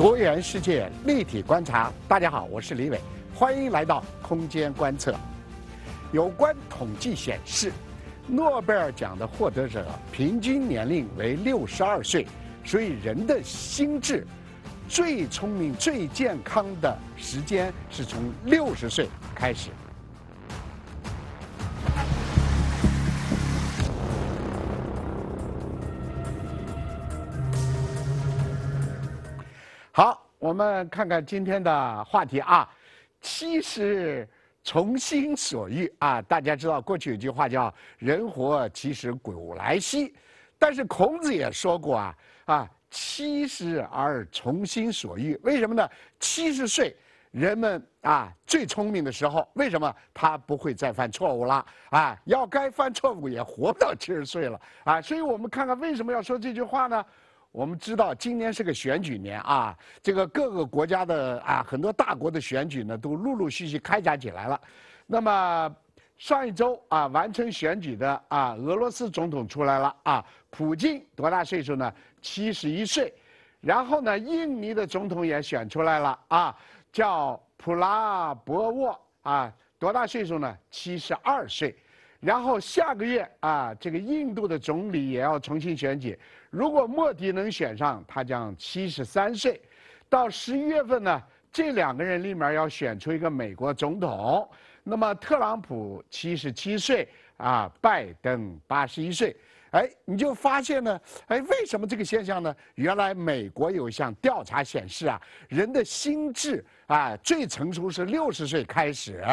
多元世界立体观察，大家好，我是李伟，欢迎来到空间观测。有关统计显示，诺贝尔奖的获得者平均年龄为六十二岁，所以人的心智最聪明、最健康的时间是从六十岁开始。好，我们看看今天的话题啊。七十从心所欲啊，大家知道过去有句话叫“人活七十古来稀”，但是孔子也说过啊啊，七十而从心所欲，为什么呢？七十岁人们啊最聪明的时候，为什么他不会再犯错误了啊？要该犯错误也活不到七十岁了啊，所以我们看看为什么要说这句话呢？我们知道今年是个选举年啊，这个各个国家的啊很多大国的选举呢都陆陆续续开展起来了。那么上一周啊完成选举的啊俄罗斯总统出来了啊，普京多大岁数呢？七十一岁。然后呢，印尼的总统也选出来了啊，叫普拉博沃啊，多大岁数呢？七十二岁。然后下个月啊，这个印度的总理也要重新选举。如果莫迪能选上，他将七十三岁。到十一月份呢，这两个人立马要选出一个美国总统。那么特朗普七十七岁，啊，拜登八十一岁。哎，你就发现呢，哎，为什么这个现象呢？原来美国有一项调查显示啊，人的心智啊最成熟是六十岁开始。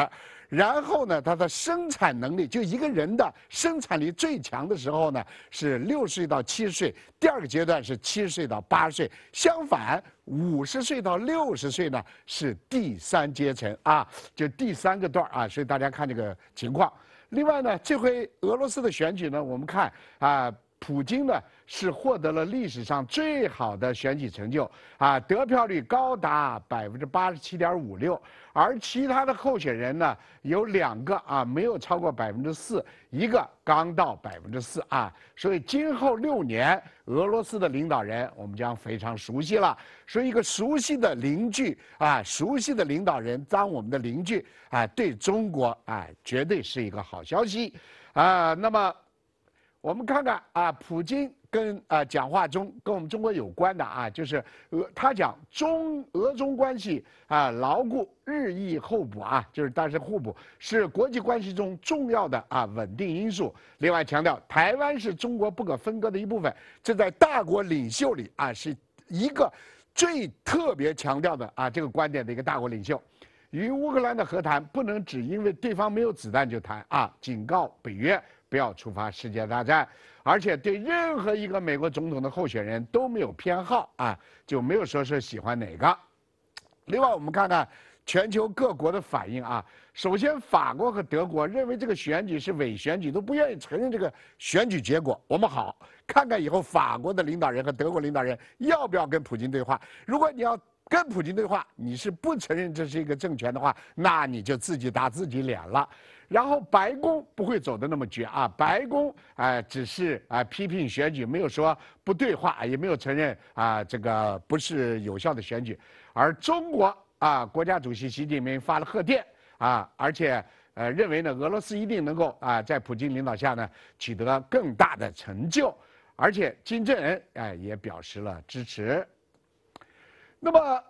然后呢，它的生产能力，就一个人的生产力最强的时候呢，是六十岁到七十岁；第二个阶段是七十岁到八十岁。相反，五十岁到六十岁呢是第三阶层啊，就第三个段啊。所以大家看这个情况。另外呢，这回俄罗斯的选举呢，我们看啊。普京呢是获得了历史上最好的选举成就啊，得票率高达百分之八十七点五六，而其他的候选人呢有两个啊没有超过百分之四，一个刚到百分之四啊，所以今后六年俄罗斯的领导人我们将非常熟悉了，以一个熟悉的邻居啊，熟悉的领导人当我们的邻居啊，对中国啊绝对是一个好消息啊，那么。我们看看啊，普京跟啊讲话中跟我们中国有关的啊，就是俄他讲中俄中关系啊牢固日益互补啊，就是但是互补是国际关系中重要的啊稳定因素。另外强调台湾是中国不可分割的一部分，这在大国领袖里啊是一个最特别强调的啊这个观点的一个大国领袖。与乌克兰的和谈不能只因为对方没有子弹就谈啊，警告北约。不要触发世界大战，而且对任何一个美国总统的候选人都没有偏好啊，就没有说是喜欢哪个。另外，我们看看全球各国的反应啊。首先，法国和德国认为这个选举是伪选举，都不愿意承认这个选举结果。我们好看看以后法国的领导人和德国领导人要不要跟普京对话。如果你要跟普京对话，你是不承认这是一个政权的话，那你就自己打自己脸了。然后白宫不会走的那么绝啊，白宫啊只是啊批评选举，没有说不对话，也没有承认啊这个不是有效的选举。而中国啊，国家主席习近平发了贺电啊，而且呃认为呢，俄罗斯一定能够啊在普京领导下呢取得更大的成就，而且金正恩啊也表示了支持。那么。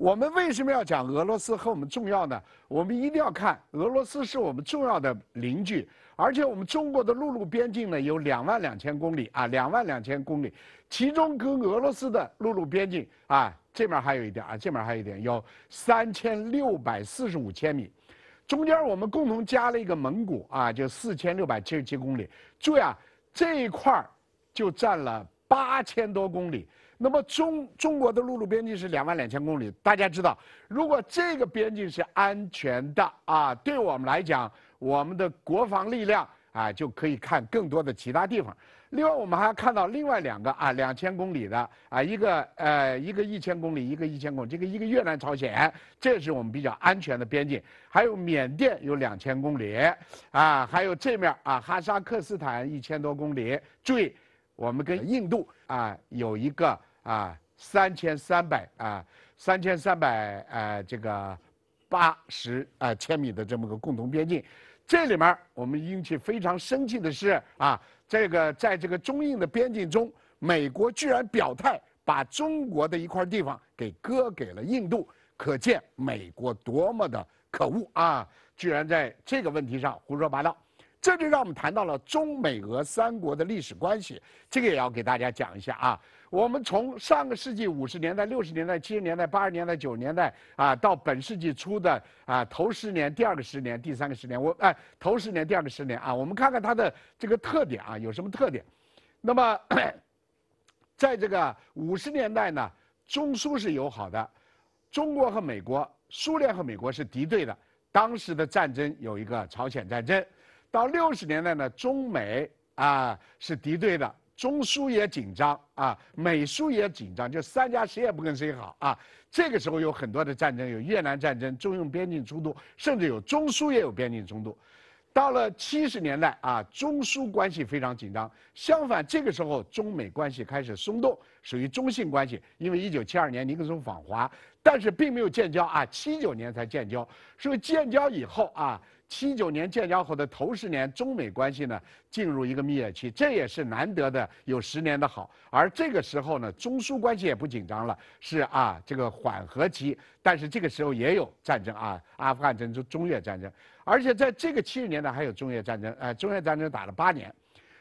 我们为什么要讲俄罗斯和我们重要呢？我们一定要看，俄罗斯是我们重要的邻居，而且我们中国的陆路边境呢有两万两千公里啊，两万两千公里，其中跟俄罗斯的陆路边境啊，这面还有一点啊，这面还有一点有三千六百四十五千米，中间我们共同加了一个蒙古啊，就四千六百七十七公里，注意啊，这一块儿就占了八千多公里。那么中中国的陆路边境是两万两千公里，大家知道，如果这个边境是安全的啊，对我们来讲，我们的国防力量啊就可以看更多的其他地方。另外，我们还看到另外两个啊，两千公里的啊，一个呃，一个一千公里，一个一千公里，这个一个越南、朝鲜，这是我们比较安全的边境。还有缅甸有两千公里啊，还有这面啊，哈萨克斯坦一千多公里。注意，我们跟印度啊有一个。啊，三千三百啊，三千三百呃，这个八十啊千米的这么个共同边境，这里面我们引起非常生气的是啊，这个在这个中印的边境中，美国居然表态把中国的一块地方给割给了印度，可见美国多么的可恶啊！居然在这个问题上胡说八道，这就让我们谈到了中美俄三国的历史关系，这个也要给大家讲一下啊。我们从上个世纪五十年代、六十年代、七十年代、八十年代、九十年代啊，到本世纪初的啊头十年、第二个十年、第三个十年，我哎头十年、第二个十年啊，我们看看它的这个特点啊有什么特点。那么，在这个五十年代呢，中苏是友好的，中国和美国、苏联和美国是敌对的。当时的战争有一个朝鲜战争。到六十年代呢，中美啊是敌对的。中苏也紧张啊，美苏也紧张，就三家谁也不跟谁好啊。这个时候有很多的战争，有越南战争，中印边境冲突，甚至有中苏也有边境冲突。到了七十年代啊，中苏关系非常紧张。相反，这个时候中美关系开始松动，属于中性关系。因为一九七二年尼克松访华，但是并没有建交啊，七九年才建交。所以建交以后啊。七九年建交后的头十年，中美关系呢进入一个蜜月期，这也是难得的有十年的好。而这个时候呢，中苏关系也不紧张了，是啊，这个缓和期。但是这个时候也有战争啊，阿富汗战争、中越战争，而且在这个七十年代还有中越战争，呃，中越战争打了八年。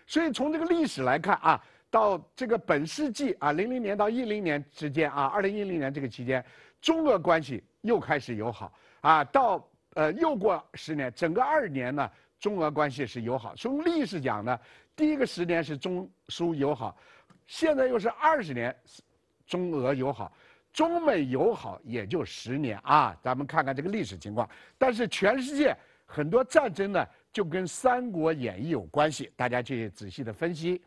所以从这个历史来看啊，到这个本世纪啊，零零年到一零年之间啊，二零一零年这个期间，中俄关系又开始友好啊，到。呃，又过十年，整个二年呢，中俄关系是友好。从历史讲呢，第一个十年是中苏友好，现在又是二十年中俄友好，中美友好也就十年啊。咱们看看这个历史情况。但是全世界很多战争呢，就跟《三国演义》有关系，大家去仔细的分析。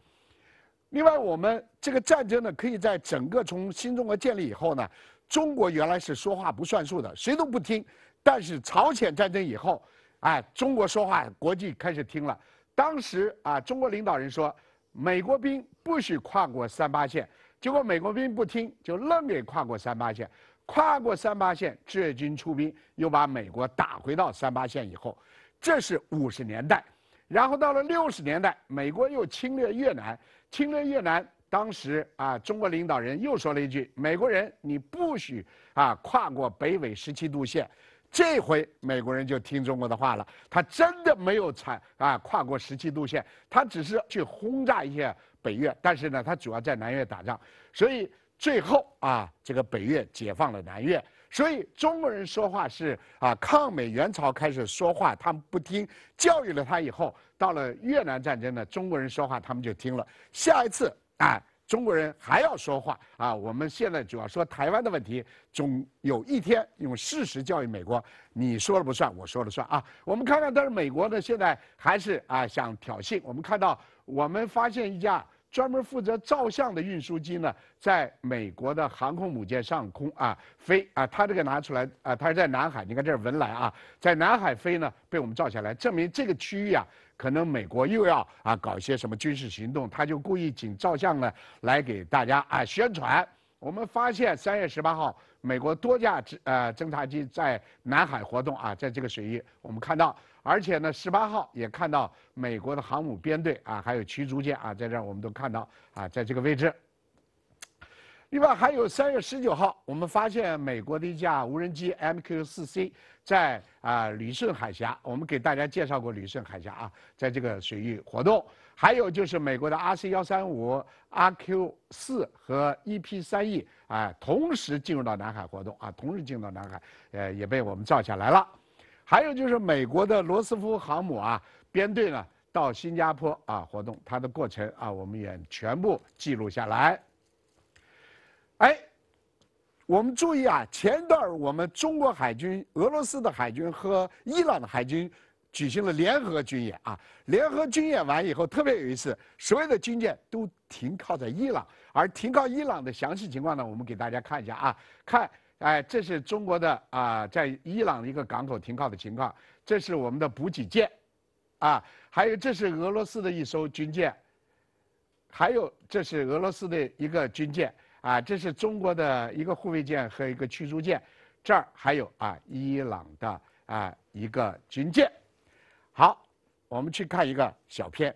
另外，我们这个战争呢，可以在整个从新中国建立以后呢，中国原来是说话不算数的，谁都不听。但是朝鲜战争以后，哎，中国说话国际开始听了。当时啊，中国领导人说，美国兵不许跨过三八线。结果美国兵不听，就愣给跨过三八线。跨过三八线，志愿军出兵，又把美国打回到三八线以后。这是五十年代。然后到了六十年代，美国又侵略越南。侵略越南，当时啊，中国领导人又说了一句：美国人你不许啊跨过北纬十七度线。这回美国人就听中国的话了，他真的没有踩啊跨过实际路线，他只是去轰炸一下北越，但是呢，他主要在南越打仗，所以最后啊，这个北越解放了南越。所以中国人说话是啊，抗美援朝开始说话他们不听，教育了他以后，到了越南战争呢，中国人说话他们就听了。下一次啊。中国人还要说话啊！我们现在主要说台湾的问题，总有一天用事实教育美国，你说了不算，我说了算啊！我们看看，但是美国呢，现在还是啊想挑衅。我们看到，我们发现一架专门负责照相的运输机呢，在美国的航空母舰上空啊飞啊，它这个拿出来啊，它是在南海，你看这是文莱啊，在南海飞呢，被我们照下来，证明这个区域啊。可能美国又要啊搞一些什么军事行动，他就故意仅照相呢来给大家啊宣传。我们发现三月十八号，美国多架侦呃侦察机在南海活动啊，在这个水域我们看到，而且呢十八号也看到美国的航母编队啊，还有驱逐舰啊，在这儿我们都看到啊，在这个位置。另外还有三月十九号，我们发现美国的一架无人机 MQ 四 C。在啊，旅顺海峡，我们给大家介绍过旅顺海峡啊，在这个水域活动，还有就是美国的 R C 幺三五、R Q 四和 E P 三 E 啊，同时进入到南海活动啊，同时进入到南海，呃，也被我们照下来了。还有就是美国的罗斯福航母啊，编队呢到新加坡啊活动，它的过程啊，我们也全部记录下来。哎。我们注意啊，前段我们中国海军、俄罗斯的海军和伊朗的海军举行了联合军演啊。联合军演完以后，特别有意思，所有的军舰都停靠在伊朗。而停靠伊朗的详细情况呢，我们给大家看一下啊。看，哎，这是中国的啊，在伊朗的一个港口停靠的情况。这是我们的补给舰，啊，还有这是俄罗斯的一艘军舰，还有这是俄罗斯的一个军舰。啊，这是中国的一个护卫舰和一个驱逐舰，这儿还有啊，伊朗的啊一个军舰。好，我们去看一个小片。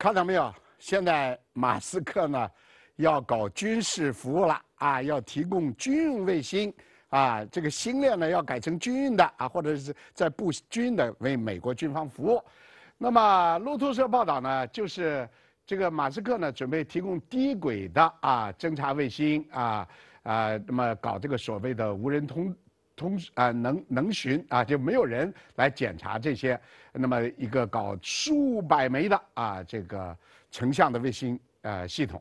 看到没有？现在马斯克呢，要搞军事服务了啊，要提供军用卫星啊，这个星链呢要改成军用的啊，或者是在布军的为美国军方服务。那么路透社报道呢，就是这个马斯克呢准备提供低轨的啊侦察卫星啊啊，那么搞这个所谓的无人通。通啊能能巡啊就没有人来检查这些，那么一个搞数百枚的啊这个成像的卫星呃系统。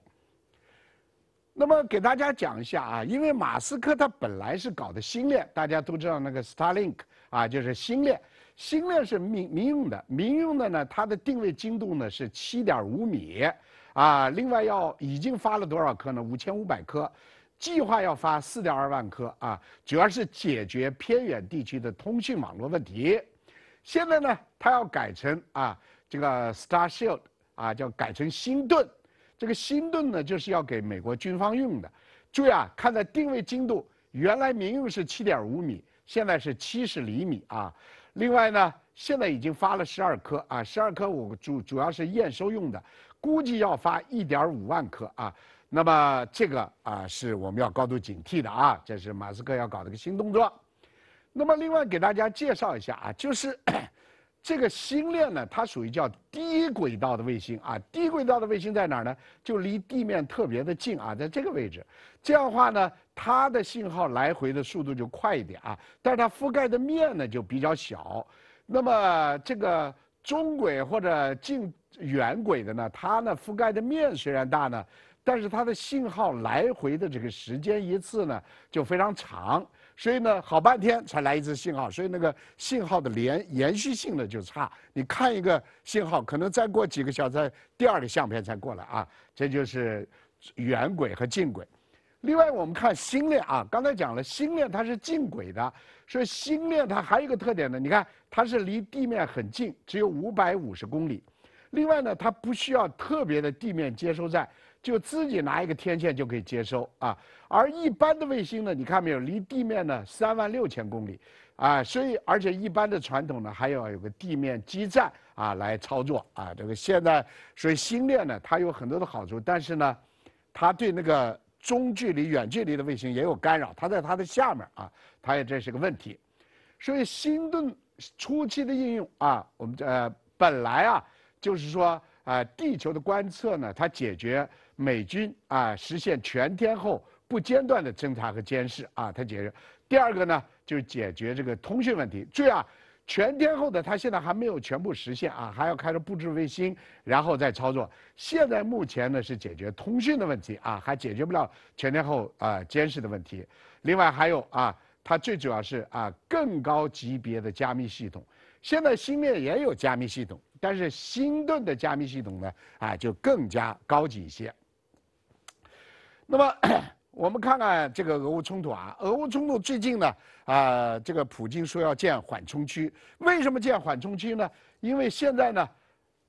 那么给大家讲一下啊，因为马斯克他本来是搞的星链，大家都知道那个 Starlink 啊就是星链，星链是民民用的，民用的呢它的定位精度呢是七点五米啊，另外要已经发了多少颗呢？五千五百颗。计划要发四点二万颗啊，主要是解决偏远地区的通讯网络问题。现在呢，它要改成啊，这个 Star Shield 啊，叫改成星盾。这个星盾呢，就是要给美国军方用的。注意啊，看在定位精度，原来民用是七点五米，现在是七十厘米啊。另外呢，现在已经发了十二颗啊，十二颗我主主要是验收用的，估计要发一点五万颗啊。那么这个啊是我们要高度警惕的啊，这是马斯克要搞一个新动作。那么另外给大家介绍一下啊，就是 这个星链呢，它属于叫低轨道的卫星啊。低轨道的卫星在哪儿呢？就离地面特别的近啊，在这个位置。这样的话呢，它的信号来回的速度就快一点啊，但是它覆盖的面呢就比较小。那么这个中轨或者近远轨的呢，它呢覆盖的面虽然大呢。但是它的信号来回的这个时间一次呢就非常长，所以呢好半天才来一次信号，所以那个信号的连延续性呢就差。你看一个信号，可能再过几个小时第二个相片才过来啊，这就是远轨和近轨。另外我们看星链啊，刚才讲了星链它是近轨的，所以星链它还有一个特点呢，你看它是离地面很近，只有五百五十公里。另外呢，它不需要特别的地面接收站。就自己拿一个天线就可以接收啊，而一般的卫星呢，你看没有离地面呢三万六千公里，啊，所以而且一般的传统呢还要有个地面基站啊来操作啊，这个现在所以星链呢它有很多的好处，但是呢，它对那个中距离、远距离的卫星也有干扰，它在它的下面啊，它也这是个问题。所以星盾初期的应用啊，我们呃本来啊就是说啊地球的观测呢，它解决。美军啊，实现全天候不间断的侦察和监视啊，它解决第二个呢，就解决这个通讯问题。注意啊，全天候的它现在还没有全部实现啊，还要开始布置卫星，然后再操作。现在目前呢是解决通讯的问题啊，还解决不了全天候啊监视的问题。另外还有啊，它最主要是啊更高级别的加密系统。现在芯片也有加密系统，但是星盾的加密系统呢啊就更加高级一些。那么，我们看看这个俄乌冲突啊。俄乌冲突最近呢，啊，这个普京说要建缓冲区。为什么建缓冲区呢？因为现在呢，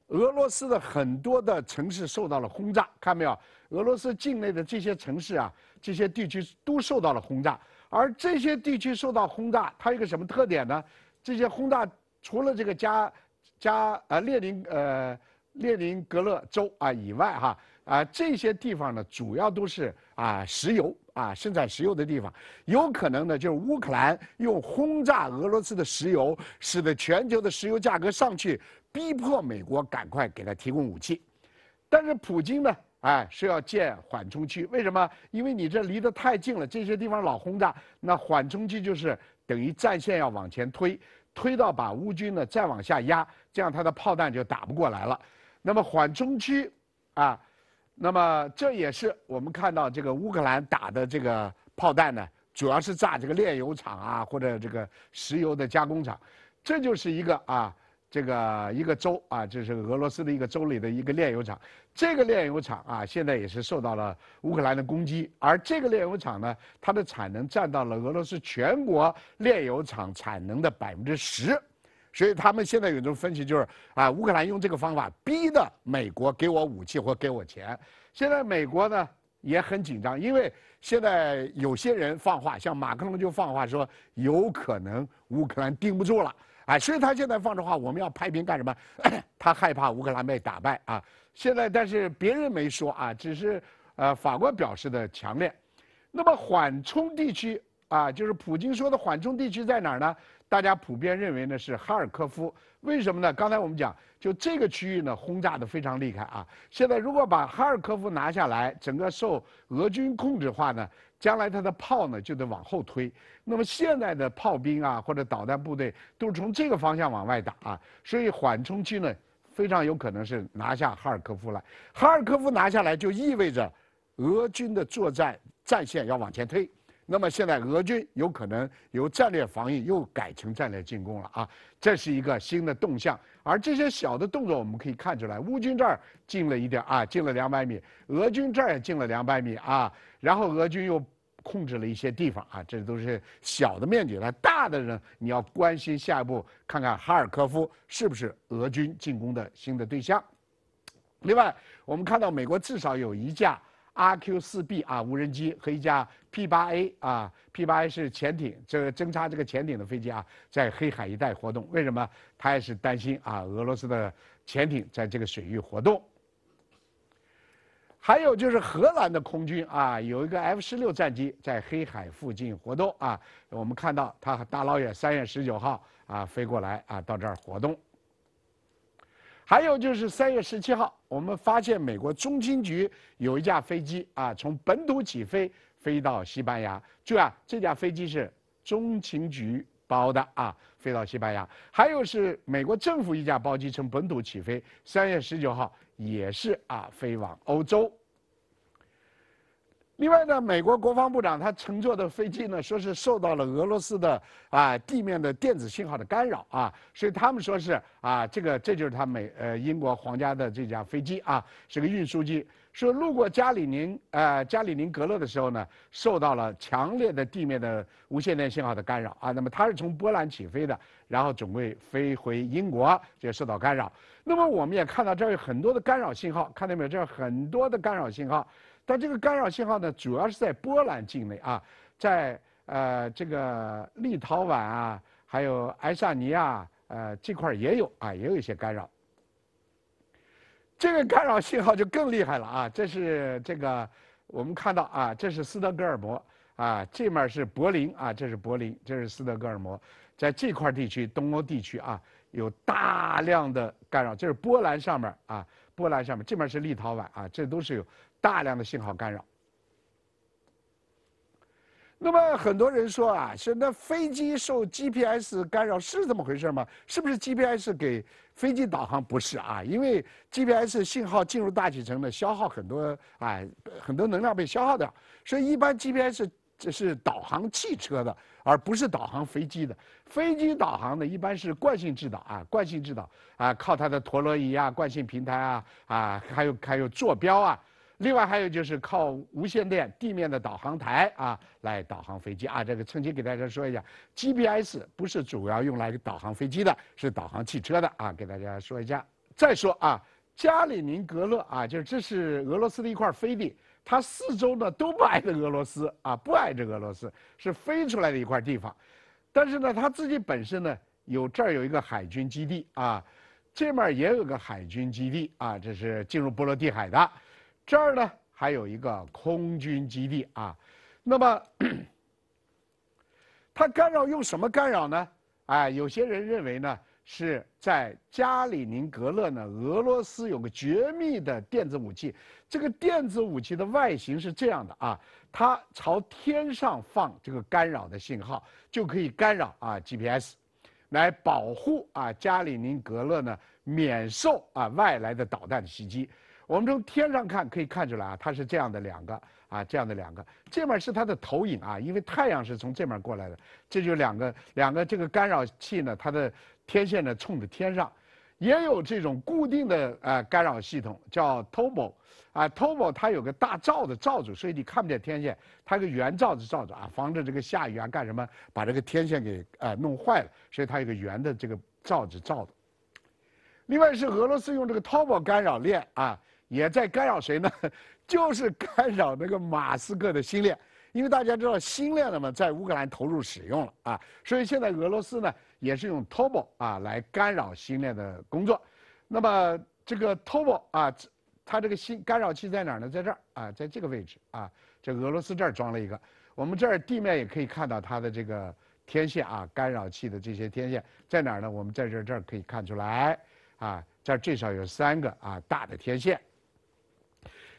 俄罗斯的很多的城市受到了轰炸，看没有？俄罗斯境内的这些城市啊，这些地区都受到了轰炸。而这些地区受到轰炸，它一个什么特点呢？这些轰炸除了这个加加啊，列宁呃，列宁格勒州啊以外哈。啊，这些地方呢，主要都是啊，石油啊，生产石油的地方，有可能呢，就是乌克兰用轰炸俄罗斯的石油，使得全球的石油价格上去，逼迫美国赶快给他提供武器。但是普京呢，哎，是要建缓冲区，为什么？因为你这离得太近了，这些地方老轰炸，那缓冲区就是等于战线要往前推，推到把乌军呢再往下压，这样他的炮弹就打不过来了。那么缓冲区，啊。那么，这也是我们看到这个乌克兰打的这个炮弹呢，主要是炸这个炼油厂啊，或者这个石油的加工厂。这就是一个啊，这个一个州啊，这是俄罗斯的一个州里的一个炼油厂。这个炼油厂啊，现在也是受到了乌克兰的攻击，而这个炼油厂呢，它的产能占到了俄罗斯全国炼油厂产能的百分之十。所以他们现在有一种分析，就是啊，乌克兰用这个方法逼的美国给我武器或给我钱。现在美国呢也很紧张，因为现在有些人放话，像马克龙就放话说，有可能乌克兰顶不住了。哎，所以他现在放这话，我们要派兵干什么？他害怕乌克兰被打败啊。现在但是别人没说啊，只是呃法国表示的强烈。那么缓冲地区啊，就是普京说的缓冲地区在哪儿呢？大家普遍认为呢是哈尔科夫，为什么呢？刚才我们讲，就这个区域呢轰炸的非常厉害啊。现在如果把哈尔科夫拿下来，整个受俄军控制化话呢，将来它的炮呢就得往后推。那么现在的炮兵啊或者导弹部队都是从这个方向往外打啊，所以缓冲区呢非常有可能是拿下哈尔科夫了。哈尔科夫拿下来就意味着俄军的作战战线要往前推。那么现在俄军有可能由战略防御又改成战略进攻了啊，这是一个新的动向。而这些小的动作我们可以看出来，乌军这儿进了一点啊，进了两百米；俄军这儿也进了两百米啊，然后俄军又控制了一些地方啊，这都是小的面积。那大的呢，你要关心下一步看看哈尔科夫是不是俄军进攻的新的对象。另外，我们看到美国至少有一架。RQ4B 啊，无人机和一架 P8A 啊，P8A 是潜艇，这个侦察这个潜艇的飞机啊，在黑海一带活动。为什么？他也是担心啊，俄罗斯的潜艇在这个水域活动。还有就是荷兰的空军啊，有一个 F16 战机在黑海附近活动啊。我们看到他大老远三月十九号啊飞过来啊，到这儿活动。还有就是三月十七号，我们发现美国中情局有一架飞机啊，从本土起飞飞到西班牙。就啊，这架飞机是中情局包的啊，飞到西班牙。还有是美国政府一架包机从本土起飞，三月十九号也是啊，飞往欧洲。另外呢，美国国防部长他乘坐的飞机呢，说是受到了俄罗斯的啊地面的电子信号的干扰啊，所以他们说是啊，这个这就是他美呃英国皇家的这架飞机啊，是个运输机，说路过加里宁呃加里宁格勒的时候呢，受到了强烈的地面的无线电信号的干扰啊，那么它是从波兰起飞的，然后准备飞回英国，就受到干扰。那么我们也看到这儿有很多的干扰信号，看到没有？这儿很多的干扰信号。但这个干扰信号呢，主要是在波兰境内啊，在呃这个立陶宛啊，还有爱沙尼亚，呃这块也有啊，也有一些干扰。这个干扰信号就更厉害了啊！这是这个我们看到啊，这是斯德哥尔摩啊，这面是柏林啊，这是柏林，这是斯德哥尔摩，在这块地区，东欧地区啊，有大量的干扰，这是波兰上面啊，波兰上面，这面是立陶宛啊，这都是有。大量的信号干扰。那么很多人说啊，现在飞机受 GPS 干扰是这么回事吗？是不是 GPS 给飞机导航？不是啊，因为 GPS 信号进入大气层呢，消耗很多啊，很多能量被消耗掉。所以一般 GPS 这是导航汽车的，而不是导航飞机的。飞机导航的一般是惯性制导啊，惯性制导啊，靠它的陀螺仪啊、惯性平台啊啊，还有还有坐标啊。另外还有就是靠无线电地面的导航台啊来导航飞机啊，这个曾经给大家说一下，G P S 不是主要用来导航飞机的，是导航汽车的啊，给大家说一下。再说啊，加里宁格勒啊，就是这是俄罗斯的一块飞地，它四周呢都不挨着俄罗斯啊，不挨着俄罗斯是飞出来的一块地方，但是呢，它自己本身呢有这儿有一个海军基地啊，这面也有个海军基地啊，这是进入波罗的海的。这儿呢，还有一个空军基地啊，那么它 干扰用什么干扰呢？哎，有些人认为呢，是在加里宁格勒呢，俄罗斯有个绝密的电子武器。这个电子武器的外形是这样的啊，它朝天上放这个干扰的信号，就可以干扰啊 GPS，来保护啊加里宁格勒呢免受啊外来的导弹袭击。我们从天上看，可以看出来啊，它是这样的两个啊，这样的两个。这面是它的投影啊，因为太阳是从这面过来的。这就两个两个这个干扰器呢，它的天线呢冲着天上，也有这种固定的呃干扰系统，叫 TOMO 啊，TOMO 它有个大罩子罩着，所以你看不见天线，它个圆罩子罩着啊，防止这个下雨啊干什么把这个天线给啊弄坏了，所以它有个圆的这个罩子罩的。另外是俄罗斯用这个 TOMO 干扰链啊。也在干扰谁呢？就是干扰那个马斯克的星链，因为大家知道星链的嘛，在乌克兰投入使用了啊，所以现在俄罗斯呢也是用 Torb 啊来干扰星链的工作。那么这个 Torb 啊，它这个星干扰器在哪儿呢？在这儿啊，在这个位置啊，这俄罗斯这儿装了一个，我们这儿地面也可以看到它的这个天线啊，干扰器的这些天线在哪儿呢？我们在这儿这儿可以看出来啊，这儿至少有三个啊大的天线。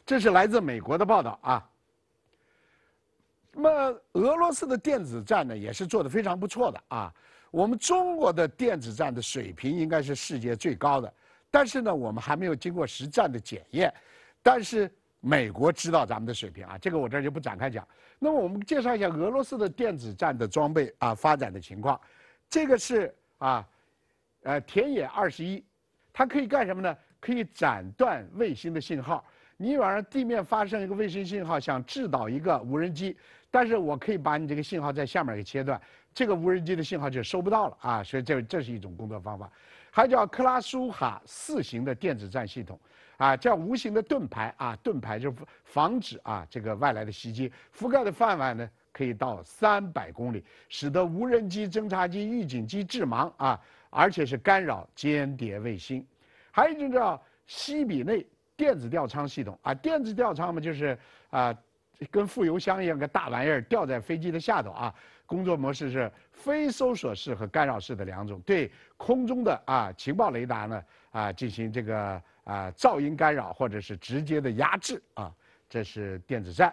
这是来自美国的报道啊。那么俄罗斯的电子战呢，也是做的非常不错的啊。我们中国的电子战的水平应该是世界最高的，但是呢，我们还没有经过实战的检验。但是美国知道咱们的水平啊，这个我这儿就不展开讲。那么我们介绍一下俄罗斯的电子战的装备啊发展的情况。这个是啊，呃，田野二十一，它可以干什么呢？可以斩断卫星的信号。你晚上地面发生一个卫星信号，想制导一个无人机，但是我可以把你这个信号在下面给切断，这个无人机的信号就收不到了啊。所以这这是一种工作方法，还叫克拉苏哈四型的电子战系统，啊，叫无形的盾牌啊，盾牌就是防止啊这个外来的袭击，覆盖的范围呢可以到三百公里，使得无人机、侦察机、预警机致盲啊，而且是干扰间谍卫星，还有一种叫西比内。电子吊舱系统啊，电子吊舱嘛，就是啊，跟副油箱一样个大玩意儿，吊在飞机的下头啊。工作模式是非搜索式和干扰式的两种，对空中的啊情报雷达呢啊进行这个啊噪音干扰或者是直接的压制啊。这是电子战。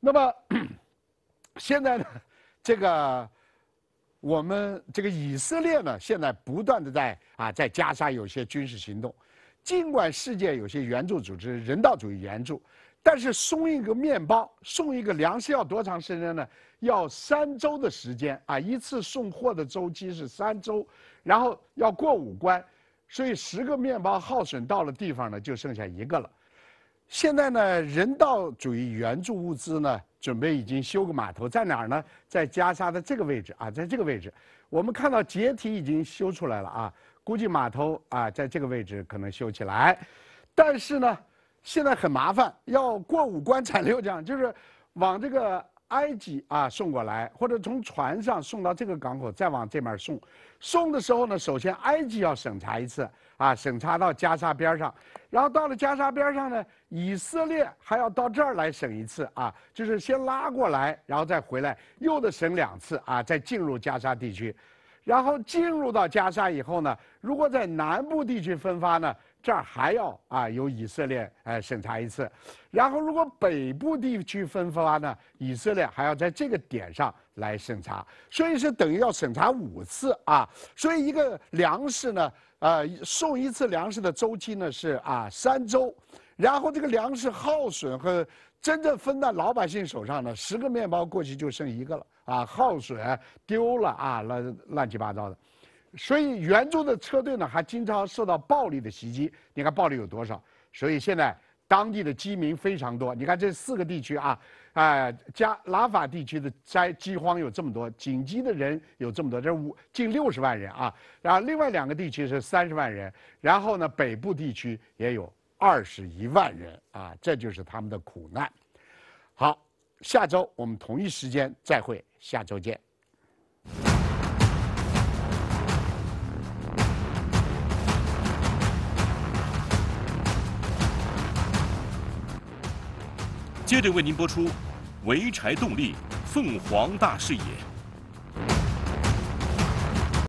那么现在呢，这个我们这个以色列呢，现在不断的在啊在加沙有些军事行动。尽管世界有些援助组织人道主义援助，但是送一个面包、送一个粮食要多长时间呢？要三周的时间啊！一次送货的周期是三周，然后要过五关，所以十个面包耗损到了地方呢，就剩下一个了。现在呢，人道主义援助物资呢，准备已经修个码头，在哪儿呢？在加沙的这个位置啊，在这个位置，我们看到解体已经修出来了啊。估计码头啊，在这个位置可能修起来，但是呢，现在很麻烦，要过五关斩六将，就是往这个埃及啊送过来，或者从船上送到这个港口，再往这面送。送的时候呢，首先埃及要审查一次啊，审查到加沙边上，然后到了加沙边上呢，以色列还要到这儿来审一次啊，就是先拉过来，然后再回来，又得审两次啊，再进入加沙地区。然后进入到加沙以后呢，如果在南部地区分发呢，这儿还要啊由以色列呃审查一次；然后如果北部地区分发呢，以色列还要在这个点上来审查。所以是等于要审查五次啊！所以一个粮食呢，呃，送一次粮食的周期呢是啊三周，然后这个粮食耗损和。真正分到老百姓手上的十个面包，过去就剩一个了啊！耗损丢了啊，乱乱七八糟的。所以援助的车队呢，还经常受到暴力的袭击。你看暴力有多少？所以现在当地的饥民非常多。你看这四个地区啊，哎加拉法地区的灾饥荒有这么多，紧急的人有这么多，这五近六十万人啊。然后另外两个地区是三十万人，然后呢北部地区也有。二十一万人啊，这就是他们的苦难。好，下周我们同一时间再会，下周见。接着为您播出《潍柴动力凤凰大视野》。